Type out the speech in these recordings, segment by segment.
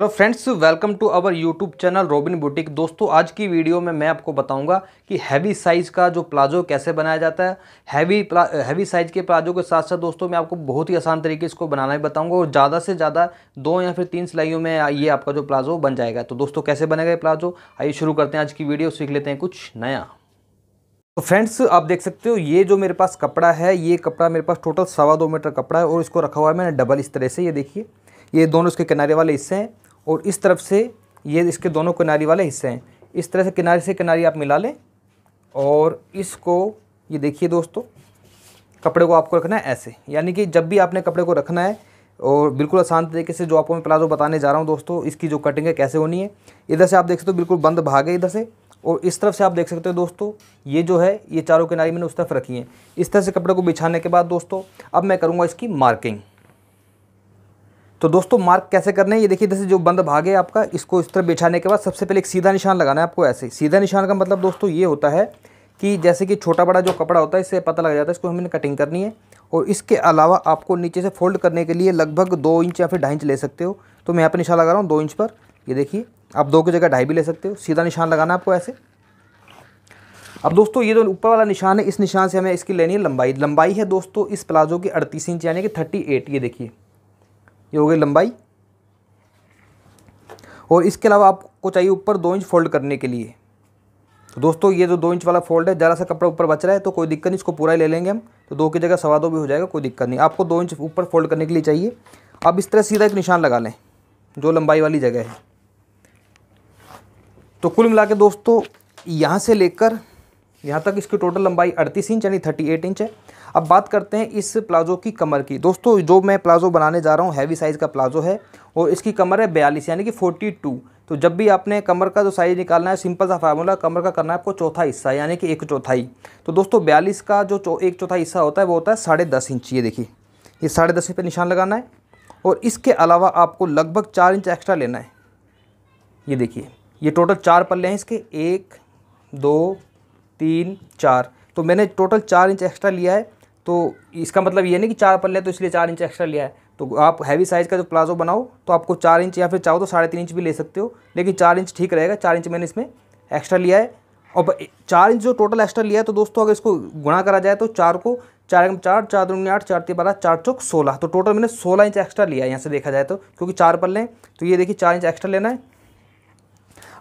hello तो friends welcome to our YouTube channel Robin boutique दोस्तों आज की वीडियो में मैं आपको बताऊंगा कि हैवी साइज़ का जो प्लाजो कैसे बनाया जाता है हैवी हैवी साइज़ के प्लाजो के साथ साथ दोस्तों मैं आपको बहुत ही आसान तरीके से इसको बनाना भी बताऊंगा और ज़्यादा से ज़्यादा दो या फिर तीन सिलाइयों में ये आपका जो प्लाजो बन जाएगा तो दोस्तों कैसे बनेगा ये प्लाजो आइए शुरू करते हैं आज की वीडियो सीख लेते हैं कुछ नया तो फ्रेंड्स आप देख सकते हो ये जो मेरे पास कपड़ा है ये कपड़ा मेरे पास टोटल सवा दो मीटर कपड़ा है और इसको रखा हुआ है मैंने डबल इस तरह से ये देखिए ये दोनों इसके किनारे वाले हिस्से हैं और इस तरफ से ये इसके दोनों किनारी वाले हिस्से हैं इस तरह से किनारे से किनारे आप मिला लें और इसको ये देखिए दोस्तों कपड़े को आपको रखना है ऐसे यानी कि जब भी आपने कपड़े को रखना है और बिल्कुल आसान तरीके से जो आपको मैं प्लाजो बताने जा रहा हूँ दोस्तों इसकी जो कटिंग है कैसे होनी है इधर से आप देख सकते हो बिल्कुल बंद भाग है इधर से और इस तरफ से आप देख सकते हो दोस्तों ये जो है ये चारों किनारी मैंने उस तरफ रखी है इस तरह से कपड़े को बिछाने के बाद दोस्तों अब मैं करूँगा इसकी मार्किंग तो दोस्तों मार्क कैसे करने है ये देखिए जैसे जो बंद भाग है आपका इसको इस तरह बिछाने के बाद सबसे पहले एक सीधा निशान लगाना है आपको ऐसे सीधा निशान का मतलब दोस्तों ये होता है कि जैसे कि छोटा बड़ा जो कपड़ा होता है इससे पता लग जाता है इसको हमने कटिंग करनी है और इसके अलावा आपको नीचे से फोल्ड करने के लिए लगभग दो इंच या फिर ढाई इंच ले सकते हो तो मैं यहाँ पर निशान लगा रहा हूँ दो इंच पर ये देखिए आप दो की जगह ढाई भी ले सकते हो सीधा निशान लगाना है आपको ऐसे अब दोस्तों ये जो ऊपर वाला निशान है इस निशान से हमें इसकी लेनी है लंबाई लंबाई है दोस्तों इस प्लाजो की अड़तीस इंच यानी कि थर्टी एट ये देखिए ये हो गई लंबाई और इसके अलावा आपको चाहिए ऊपर दो इंच फोल्ड करने के लिए तो दोस्तों ये जो दो इंच वाला फोल्ड है ज़रा सा कपड़ा ऊपर बच रहा है तो कोई दिक्कत नहीं इसको पूरा ही ले लेंगे हम तो दो की जगह सवा दो भी हो जाएगा कोई दिक्कत नहीं आपको दो इंच ऊपर फोल्ड करने के लिए चाहिए आप इस तरह सीधा एक निशान लगा लें जो लंबाई वाली जगह है तो कुल मिला दोस्तों यहाँ से लेकर यहाँ तक इसकी टोटल लंबाई अड़तीस इंच यानी थर्टी एट इंच है अब बात करते हैं इस प्लाजो की कमर की दोस्तों जो मैं प्लाजो बनाने जा रहा हूँ हैवी साइज़ का प्लाजो है और इसकी कमर है बयालीस यानी कि फोर्टी टू तो जब भी आपने कमर का जो साइज निकालना है सिंपल सा फार्मूला कमर का करना है आपको चौथा हिस्सा यानी कि एक चौथाई तो दोस्तों बयालीस का जो एक चौथा हिस्सा होता है वो होता है साढ़े दस इंच ये देखिए ये साढ़े दस इंच पर निशान लगाना है और इसके अलावा आपको लगभग चार इंच एक्स्ट्रा लेना है ये देखिए ये टोटल चार पल्ले हैं इसके एक दो तीन चार तो मैंने टोटल चार इंच एक्स्ट्रा लिया है तो इसका मतलब ये नहीं कि चार पल्ले तो इसलिए चार इंच एक्स्ट्रा लिया है तो आप हैवी साइज़ का जो प्लाजो बनाओ तो आपको चार इंच या फिर चाहो तो साढ़े तीन इंच भी ले सकते हो लेकिन चार इंच ठीक रहेगा चार इंच मैंने इसमें एक्स्ट्रा लिया है और चार इंच जो टोटल एक्स्ट्रा लिया है तो दोस्तों अगर इसको गुणा करा जाए तो चार को चार एक चार चार दूनी आठ चार तीन बारह चार चौक सोलह तो टोटल मैंने सोलह इंच एक्स्ट्रा लिया है यहाँ से देखा जाए तो क्योंकि चार पल्ले तो ये देखिए चार इंच एक्स्ट्रा लेना है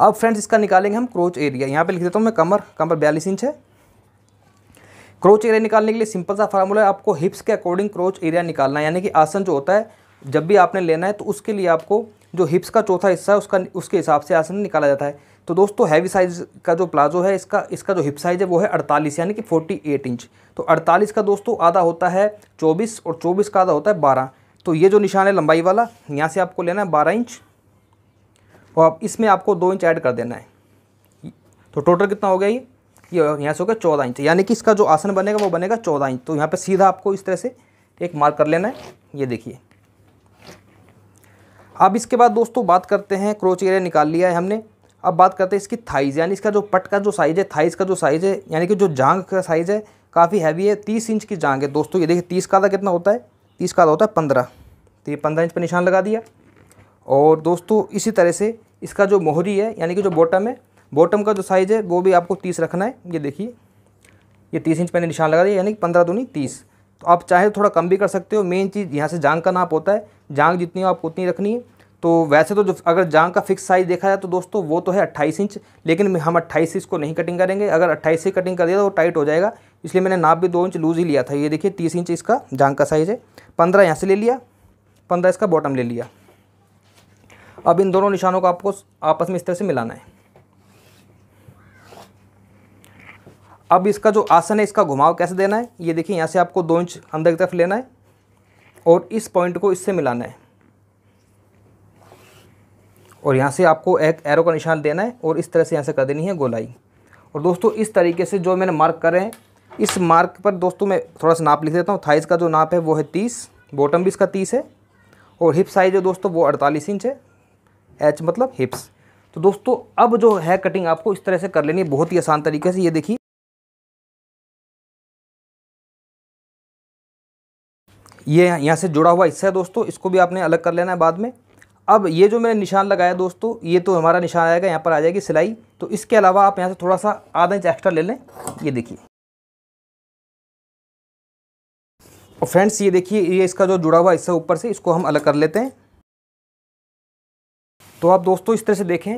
अब फ्रेंड्स इसका निकालेंगे हम क्रोच एरिया यहाँ पे लिख देता हूँ मैं कमर कमर बयालीस इंच है क्रोच एरिया निकालने के लिए सिंपल सा फार्मूला है आपको हिप्स के अकॉर्डिंग क्रोच एरिया निकालना है यानी कि आसन जो होता है जब भी आपने लेना है तो उसके लिए आपको जो हिप्स का चौथा हिस्सा है उसका उसके हिसाब से आसन निकाला जाता है तो दोस्तों हैवी साइज़ का जो प्लाजो है इसका इसका जो हिप साइज़ है वो है अड़तालीस यानी कि फोर्टी इंच तो अड़तालीस का दोस्तों आधा होता है चौबीस और चौबीस का आधा होता है बारह तो ये जो निशान है लंबाई वाला यहाँ से आपको लेना है बारह इंच और आप इसमें आपको दो इंच ऐड कर देना है तो टोटल कितना हो गया ये ये यहाँ से होगा चौदह इंच यानी कि इसका जो आसन बनेगा वो बनेगा चौदह इंच तो यहाँ पर सीधा आपको इस तरह से एक मार्क कर लेना है ये देखिए अब इसके बाद दोस्तों बात करते हैं क्रोच एरिया निकाल लिया है हमने अब बात करते हैं इसकी थाइज यानी इसका जो पट का जो साइज़ है थाइज का जो साइज़ है यानी कि जो जांग का साइज़ है काफ़ी हैवी है तीस इंच की जांग है दोस्तों ये देखिए तीस का आधा कितना होता है तीस का आधा होता है पंद्रह तो ये पंद्रह इंच पर निशान लगा दिया और दोस्तों इसी तरह से इसका जो मोहरी है यानी कि जो बॉटम है बॉटम का जो साइज़ है वो भी आपको तीस रखना है ये देखिए ये तीस इंच मैंने निशान लगा दिया यानी कि पंद्रह दूनी तीस तो आप चाहे तो थोड़ा कम भी कर सकते हो मेन चीज़ यहाँ से जांग का नाप होता है जांग जितनी हो आपको उतनी रखनी है तो वैसे तो जो अगर जांग का फिक्स साइज़ देखा जाए तो दोस्तों वो तो है अट्ठाईस इंच लेकिन हम अट्ठाईस इसको नहीं कटिंग करेंगे अगर अट्ठाईस से कटिंग कर दिया तो वो टाइट हो जाएगा इसलिए मैंने नाप भी दो इंच लूज़ ही लिया था ये देखिए तीस इंच इसका जांग का साइज़ है पंद्रह यहाँ से ले लिया पंद्रह इसका बॉटम ले लिया अब इन दोनों निशानों को आपको आपस में इस तरह से मिलाना है अब इसका जो आसन है इसका घुमाव कैसे देना है ये देखिए यहाँ से आपको दो इंच अंदर की तरफ लेना है और इस पॉइंट को इससे मिलाना है और यहाँ से आपको एक एरो का निशान देना है और इस तरह से यहाँ से कर देनी है गोलाई और दोस्तों इस तरीके से जो मैंने मार्क करे हैं इस मार्क पर दोस्तों मैं थोड़ा सा नाप लिख देता हूँ थाइज का जो नाप है वो है तीस बॉटम भी इसका तीस है और हिप साइज है दोस्तों वो अड़तालीस इंच है एच मतलब हिप्स तो दोस्तों अब जो है कटिंग आपको इस तरह से कर लेनी है बहुत ही आसान तरीके से ये देखिए ये यह यहाँ से जुड़ा हुआ हिस्सा है दोस्तों इसको भी आपने अलग कर लेना है बाद में अब ये जो मैंने निशान लगाया दोस्तों ये तो हमारा निशान आएगा यहाँ पर आ जाएगी सिलाई तो इसके अलावा आप यहाँ से थोड़ा सा आधा इंच एक्स्ट्रा ले लें ये देखिए और फ्रेंड्स ये देखिए ये इसका जो जुड़ा हुआ हिस्सा ऊपर से इसको हम अलग कर लेते हैं तो आप दोस्तों इस तरह से देखें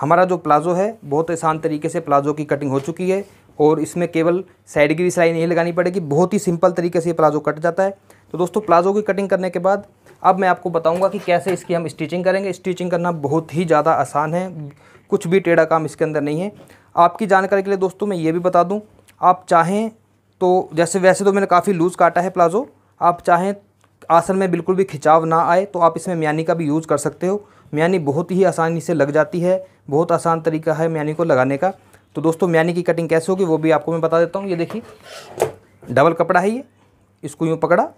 हमारा जो प्लाज़ो है बहुत आसान तरीके से प्लाज़ो की कटिंग हो चुकी है और इसमें केवल साइड की भी सिलाई नहीं लगानी पड़ेगी बहुत ही सिंपल तरीके से ये प्लाज़ो कट जाता है तो दोस्तों प्लाजो की कटिंग करने के बाद अब मैं आपको बताऊंगा कि कैसे इसकी हम स्टिचिंग करेंगे स्टिचिंग करना बहुत ही ज़्यादा आसान है कुछ भी टेढ़ा काम इसके अंदर नहीं है आपकी जानकारी के लिए दोस्तों मैं ये भी बता दूँ आप चाहें तो जैसे वैसे तो मैंने काफ़ी लूज़ काटा है प्लाजो आप चाहें आसन में बिल्कुल भी खिंचाव ना आए तो आप इसमें म्यानी का भी यूज़ कर सकते हो म्यानी बहुत ही आसानी से लग जाती है बहुत आसान तरीका है म्यानी को लगाने का तो दोस्तों म्यानी की कटिंग कैसे होगी वो भी आपको मैं बता देता हूँ ये देखिए डबल कपड़ा है ये इसको यूँ पकड़ा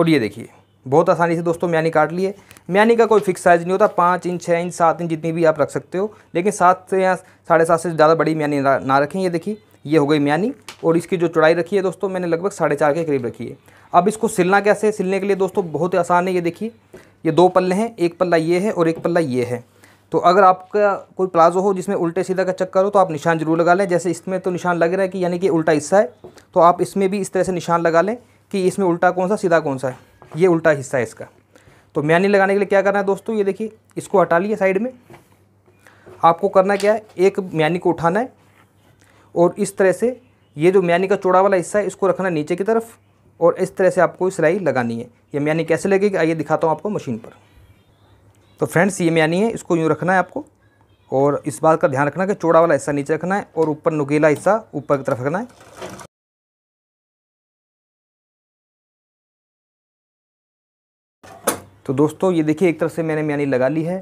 और ये देखिए बहुत आसानी से दोस्तों म्यानी काट लिए म्यानी का कोई फिक्स साइज़ नहीं होता पाँच इंच छः इंच सात इंच जितनी भी आप रख सकते हो लेकिन सात से या साढ़े सात से ज़्यादा बड़ी म्यानी ना रखें ये देखिए ये हो गई म्यानी और इसकी जो चौड़ाई रखी है दोस्तों मैंने लगभग साढ़े चार के करीब रखी है अब इसको सिलना कैसे है सिलने के लिए दोस्तों बहुत आसान है ये देखिए ये दो पल्ले हैं एक पल्ला ये है और एक पल्ला ये है तो अगर आपका कोई प्लाजो हो जिसमें उल्टे सीधा का चक्कर हो तो आप निशान जरूर लगा लें जैसे इसमें तो निशान लग रहा है कि यानी कि उल्टा हिस्सा है तो आप इसमें भी इस तरह से निशान लगा लें कि इसमें उल्टा कौन सा सीधा कौन सा है ये उल्टा हिस्सा है इसका तो म्यानी लगाने के लिए क्या करना है दोस्तों ये देखिए इसको हटा लिए साइड में आपको करना क्या है एक म्यानी को उठाना है और इस तरह से ये जो म्यानी का चौड़ा वाला हिस्सा है इसको रखना नीचे की तरफ और इस तरह से आपको सिलाई लगानी है ये म्यानी कैसे लगेगी आइए दिखाता हूँ आपको मशीन पर तो फ्रेंड्स ये म्यानी है इसको यूँ रखना है आपको और इस बात का ध्यान रखना कि चौड़ा वाला हिस्सा नीचे रखना है और ऊपर नुकीला हिस्सा ऊपर की तरफ रखना है तो दोस्तों ये देखिए एक तरफ से मैंने म्यानी लगा ली है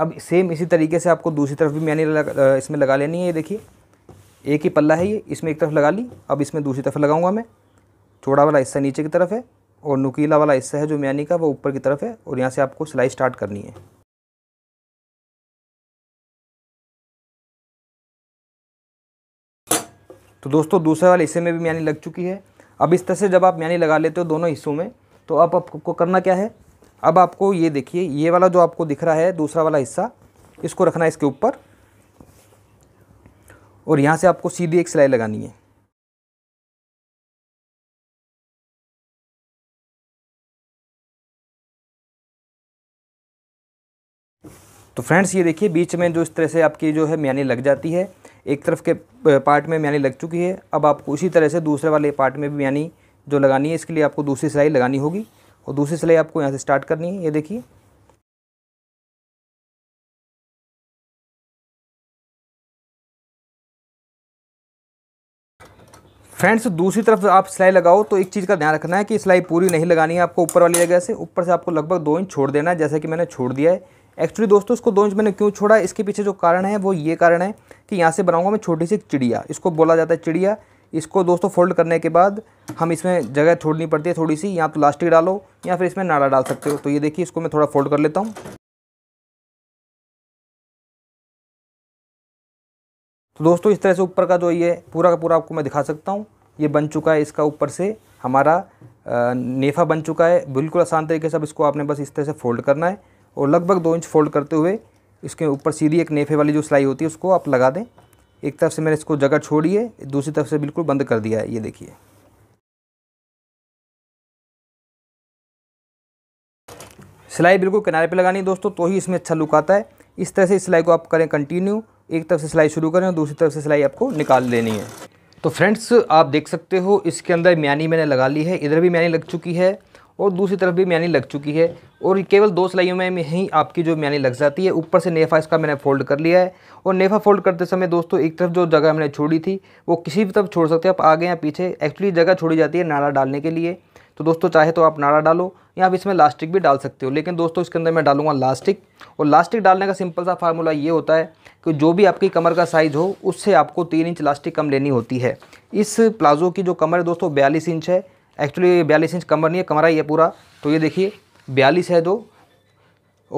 अब सेम इसी तरीके से आपको दूसरी तरफ भी म्यानी इसमें लगा लेनी है ये देखिए एक ही पल्ला है ये इसमें एक तरफ लगा ली अब इसमें दूसरी तरफ लगाऊंगा मैं चौड़ा वाला हिस्सा नीचे की तरफ है और नुकीला वाला हिस्सा है जो म्यानी का वो ऊपर की तरफ है और यहाँ से आपको सिलाई स्टार्ट करनी है तो दोस्तों दूसरे वाले हिस्से में भी म्यानी लग चुकी है अब इस तरह से जब आप म्यानी लगा लेते हो दोनों हिस्सों में तो अब आपको करना क्या है अब आपको ये देखिए ये वाला जो आपको दिख रहा है दूसरा वाला हिस्सा इसको रखना है इसके ऊपर और यहाँ से आपको सीधी एक सिलाई लगानी है तो फ्रेंड्स ये देखिए बीच में जो इस तरह से आपकी जो है म्यानी लग जाती है एक तरफ के पार्ट में म्यानी लग चुकी है अब आपको उसी तरह से दूसरे वाले पार्ट में भी म्यानी जो लगानी है इसके लिए आपको दूसरी सिलाई लगानी होगी और दूसरी सिलाई आपको यहाँ से स्टार्ट करनी है ये देखिए फ्रेंड्स दूसरी तरफ आप सिलाई लगाओ तो एक चीज़ का ध्यान रखना है कि सिलाई पूरी नहीं लगानी है आपको ऊपर वाली जगह से ऊपर से आपको लगभग दो इंच छोड़ देना है जैसा कि मैंने छोड़ दिया है एक्चुअली दोस्तों इसको दो इंच मैंने क्यों छोड़ा इसके पीछे जो कारण है वो ये कारण है कि यहाँ से बनाऊंगा मैं छोटी सी चिड़िया इसको बोला जाता है चिड़िया इसको दोस्तों फोल्ड करने के बाद हम इसमें जगह छोड़नी पड़ती है थोड़ी सी या तो प्लास्टिक डालो या फिर इसमें नाड़ा डाल सकते हो तो ये देखिए इसको मैं थोड़ा फोल्ड कर लेता हूँ तो दोस्तों इस तरह से ऊपर का जो ये पूरा का पूरा आपको मैं दिखा सकता हूँ ये बन चुका है इसका ऊपर से हमारा नेफा बन चुका है बिल्कुल आसान तरीके से अब इसको आपने बस इस तरह से फोल्ड करना है और लगभग दो इंच फोल्ड करते हुए इसके ऊपर सीधी एक नेफे वाली जो सिलाई होती है उसको आप लगा दें एक तरफ से मैंने इसको जगह छोड़ी है दूसरी तरफ से बिल्कुल बंद कर दिया है ये देखिए सिलाई बिल्कुल किनारे पे लगानी है दोस्तों तो ही इसमें अच्छा लुक आता है इस तरह से सिलाई को आप करें कंटिन्यू एक तरफ से सिलाई शुरू करें और दूसरी तरफ से सिलाई आपको निकाल लेनी है तो फ्रेंड्स आप देख सकते हो इसके अंदर म्यानी मैंने लगा ली है इधर भी म्यानी लग चुकी है और दूसरी तरफ भी म्यानी लग चुकी है और केवल दो सिलाइयों में ही आपकी जो म्यानी लग जाती है ऊपर से नेफा इसका मैंने फोल्ड कर लिया है और नेफा फोल्ड करते समय दोस्तों एक तरफ जो जगह मैंने छोड़ी थी वो किसी भी तरफ छोड़ सकते हैं आप आगे या पीछे एक्चुअली जगह छोड़ी जाती है नाड़ा डालने के लिए तो दोस्तों चाहे तो आप नाड़ा डालो या आप इसमें लास्टिक भी डाल सकते हो लेकिन दोस्तों इसके अंदर मैं डालूंगा लास्टिक और लास्टिक डालने का सिंपल सा फार्मूला ये होता है कि जो भी आपकी कमर का साइज़ हो उससे आपको तीन इंच लास्टिक कम लेनी होती है इस प्लाजो की जो कमर है दोस्तों बयालीस इंच है एक्चुअली ये बयालीस इंच कमर नहीं है कमरा ही है पूरा तो ये देखिए बयालीस है दो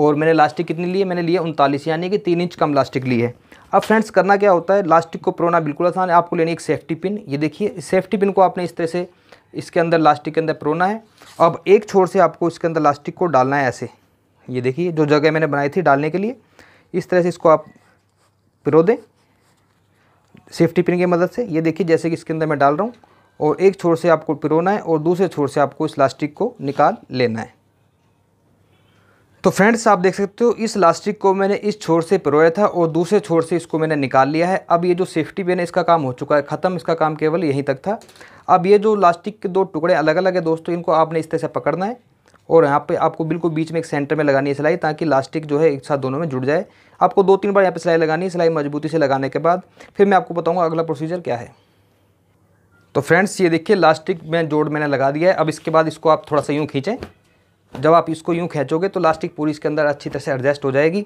और मैंने लास्टिक कितनी ली है मैंने लिए उनतालीस यानी कि तीन इंच कम लास्टिक ली है अब फ्रेंड्स करना क्या होता है लास्टिक को प्रोना बिल्कुल आसान है आपको लेनी एक सेफ्टी पिन ये देखिए सेफ्टी पिन को आपने इस तरह से इसके अंदर लास्टिक के अंदर प्रोना है अब एक छोर से आपको इसके अंदर लास्टिक को डालना है ऐसे ये देखिए जो जगह मैंने बनाई थी डालने के लिए इस तरह से इसको आप पिरो दें सेफ्टी पिन की मदद से ये देखिए जैसे कि इसके अंदर मैं डाल रहा हूँ और एक छोर से आपको पिरोना है और दूसरे छोर से आपको इस लास्टिक को निकाल लेना है तो फ्रेंड्स आप देख सकते हो इस लास्टिक को मैंने इस छोर से पिरोया था और दूसरे छोर से इसको मैंने निकाल लिया है अब ये जो सेफ्टी पिन है इसका काम हो चुका है ख़त्म इसका काम केवल यहीं तक था अब ये जो लास्टिक के दो टुकड़े अलग अलग है दोस्तों इनको आपने इस तरह से पकड़ना है और यहाँ पे आपको बिल्कुल बीच में एक सेंटर में लगानी है सिलाई ताकि लास्टिक जो है एक साथ दोनों में जुड़ जाए आपको दो तीन बार यहाँ पे सिलाई लगानी है सिलाई मजबूती से लगाने के बाद फिर मैं आपको बताऊँगा अगला प्रोसीजर क्या है तो फ्रेंड्स ये देखिए लास्टिक में जोड़ मैंने लगा दिया है अब इसके बाद इसको आप थोड़ा सा यूँ खींचें जब आप इसको यूँ खींचोगे तो लास्टिक पूरी इसके अंदर अच्छी तरह से एडजस्ट हो जाएगी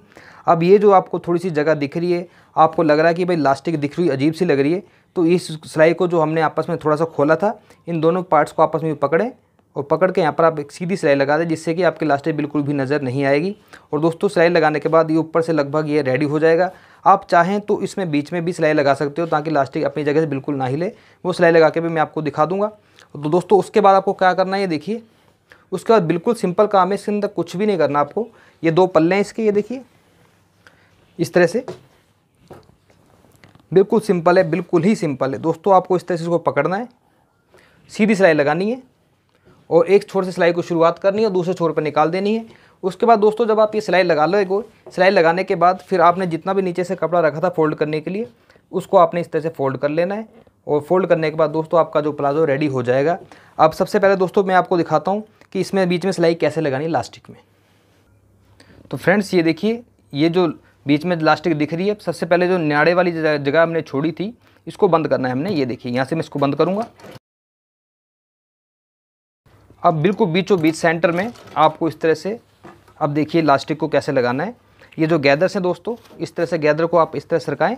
अब ये जो आपको थोड़ी सी जगह दिख रही है आपको लग रहा है कि भाई लास्टिक दिख रही अजीब सी लग रही है तो इस सिलाई को जो हमने आपस में थोड़ा सा खोला था इन दोनों पार्ट्स को आपस में पकड़ें और पकड़ के यहाँ पर आप एक सीधी सिलाई लगा दें जिससे कि आपकी लास्टें बिल्कुल भी नज़र नहीं आएगी और दोस्तों सिलाई लगाने के बाद ये ऊपर से लगभग ये रेडी हो जाएगा आप चाहें तो इसमें बीच में भी सिलाई लगा सकते हो ताकि लास्टिक अपनी जगह से बिल्कुल ना हिले वो सिलाई लगा के भी मैं आपको दिखा दूंगा तो दोस्तों उसके बाद आपको क्या करना है ये देखिए उसके बाद बिल्कुल सिंपल काम है इसके अंदर कुछ भी नहीं करना आपको ये दो पल्ले हैं इसके ये देखिए इस तरह से बिल्कुल सिंपल है बिल्कुल ही सिंपल है दोस्तों आपको इस तरह से इसको पकड़ना है सीधी सिलाई लगानी है और एक छोर से सिलाई को शुरुआत करनी है और दूसरे छोर पर निकाल देनी है उसके बाद दोस्तों जब आप ये सिलाई लगा लोगे सिलाई लगाने के बाद फिर आपने जितना भी नीचे से कपड़ा रखा था फोल्ड करने के लिए उसको आपने इस तरह से फोल्ड कर लेना है और फोल्ड करने के बाद दोस्तों आपका जो प्लाजो रेडी हो जाएगा अब सबसे पहले दोस्तों मैं आपको दिखाता हूँ कि इसमें बीच में सिलाई कैसे लगानी लास्टिक में तो फ्रेंड्स ये देखिए ये जो बीच में लास्टिक दिख रही है सबसे पहले जो न्याड़े वाली जगह हमने छोड़ी थी इसको बंद करना है हमने ये देखिए यहाँ से मैं इसको बंद करूँगा अब बिल्कुल बीचों बीच सेंटर में आपको इस तरह से अब देखिए लास्टिक को कैसे लगाना है ये जो गैदर्स हैं दोस्तों इस तरह से गैदर को आप इस तरह सरकाएँ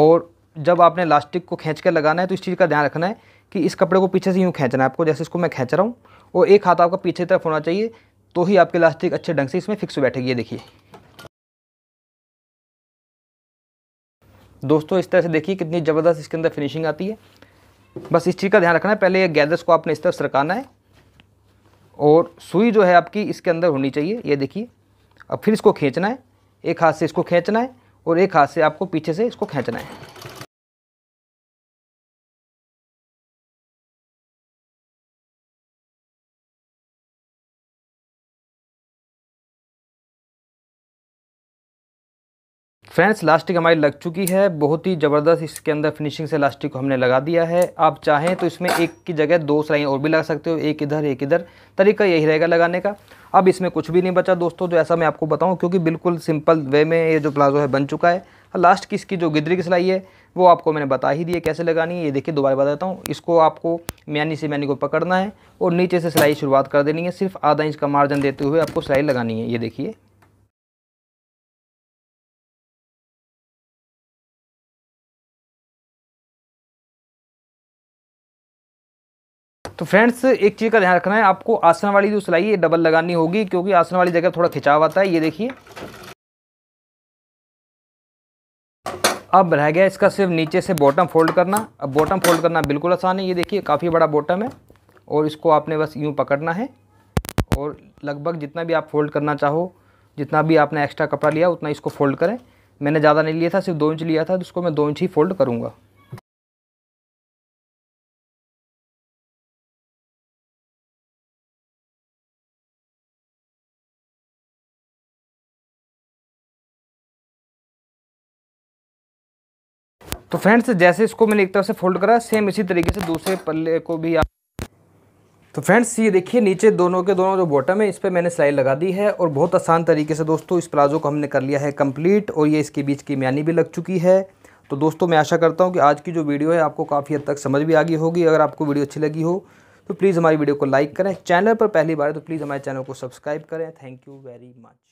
और जब आपने लास्टिक को खींच कर लगाना है तो इस चीज़ का ध्यान रखना है कि इस कपड़े को पीछे से यूँ खींचना है आपको जैसे इसको मैं खींच रहा हूँ और एक हाथ आपका पीछे तरफ होना चाहिए तो ही आपके लास्टिक अच्छे ढंग से इसमें फिक्स बैठेगी ये देखिए दोस्तों इस तरह से देखिए कितनी ज़बरदस्त इसके अंदर फिनिशिंग आती है बस इस चीज़ का ध्यान रखना है पहले गैदर्स को आपने इस तरफ सरकाना है और सुई जो है आपकी इसके अंदर होनी चाहिए ये देखिए अब फिर इसको खींचना है एक हाथ से इसको खींचना है और एक हाथ से आपको पीछे से इसको खींचना है फ्रेंड्स लास्टिक हमारी लग चुकी है बहुत ही ज़बरदस्त इसके अंदर फिनिशिंग से लास्टिक को हमने लगा दिया है आप चाहें तो इसमें एक की जगह दो सिलाई और भी लगा सकते हो एक इधर एक इधर तरीका यही रहेगा लगाने का अब इसमें कुछ भी नहीं बचा दोस्तों जो तो ऐसा मैं आपको बताऊँ क्योंकि बिल्कुल सिंपल वे में ये जो प्लाजो है बन चुका है लास्ट की इसकी जो गिदरी की सिलाई है वो आपको मैंने बता ही दी है कैसे लगानी है ये देखिए दोबारा बताता हूँ इसको आपको म्यानी से म्यानी को पकड़ना है और नीचे से सिलाई शुरुआत कर देनी है सिर्फ आधा इंच का मार्जन देते हुए आपको सिलाई लगानी है ये देखिए तो फ्रेंड्स एक चीज़ का ध्यान रखना है आपको आसन वाली जो सिलाई है डबल लगानी होगी क्योंकि आसन वाली जगह थोड़ा खिंचाव आता है ये देखिए अब रह गया इसका सिर्फ नीचे से बॉटम फोल्ड करना अब बॉटम फोल्ड करना बिल्कुल आसान है ये देखिए काफ़ी बड़ा बॉटम है और इसको आपने बस यूँ पकड़ना है और लगभग जितना भी आप फोल्ड करना चाहो जितना भी आपने एक्स्ट्रा कपड़ा लिया उतना इसको फोल्ड करें मैंने ज़्यादा नहीं लिया था सिर्फ दो इंच लिया था तो उसको मैं दो इंच ही फोल्ड करूँगा तो फ्रेंड्स जैसे इसको मैंने एक तरफ से फोल्ड करा सेम इसी तरीके से दूसरे पल्ले को भी आप तो फ्रेंड्स ये देखिए नीचे दोनों के दोनों जो बॉटम है इस पर मैंने सिलाई लगा दी है और बहुत आसान तरीके से दोस्तों इस प्लाजो को हमने कर लिया है कंप्लीट और ये इसके बीच की म्यानी भी लग चुकी है तो दोस्तों मैं आशा करता हूँ कि आज की जो वीडियो है आपको काफ़ी हद तक समझ भी आ गई होगी अगर आपको वीडियो अच्छी लगी हो तो प्लीज़ हमारी वीडियो को लाइक करें चैनल पर पहली बार तो प्लीज़ हमारे चैनल को सब्सक्राइब करें थैंक यू वेरी मच